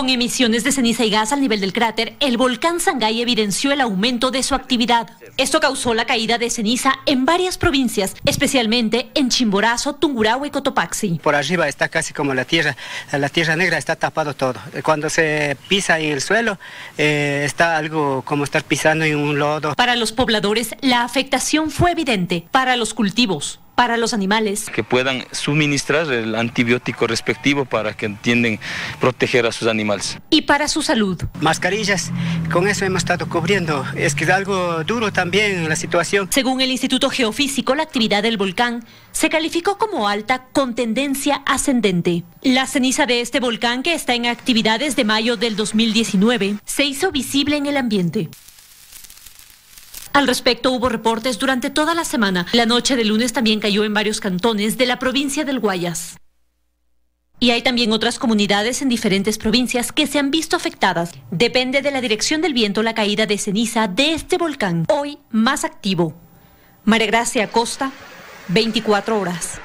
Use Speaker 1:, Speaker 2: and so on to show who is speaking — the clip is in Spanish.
Speaker 1: Con emisiones de ceniza y gas al nivel del cráter, el volcán Sangay evidenció el aumento de su actividad. Esto causó la caída de ceniza en varias provincias, especialmente en Chimborazo, Tungurahua y Cotopaxi. Por arriba está casi como la tierra, la tierra negra está tapado todo.
Speaker 2: Cuando se pisa en el suelo, eh, está algo como estar pisando en un lodo.
Speaker 1: Para los pobladores, la afectación fue evidente para los cultivos para los animales.
Speaker 3: Que puedan suministrar el antibiótico respectivo para que entiendan proteger a sus animales.
Speaker 1: Y para su salud.
Speaker 2: Mascarillas, con eso hemos estado cubriendo. Es que es algo
Speaker 1: duro también la situación. Según el Instituto Geofísico, la actividad del volcán se calificó como alta con tendencia ascendente. La ceniza de este volcán, que está en actividad desde mayo del 2019, se hizo visible en el ambiente. Al respecto hubo reportes durante toda la semana. La noche de lunes también cayó en varios cantones de la provincia del Guayas. Y hay también otras comunidades en diferentes provincias que se han visto afectadas. Depende de la dirección del viento la caída de ceniza de este volcán, hoy más activo. María Gracia Costa, 24 horas.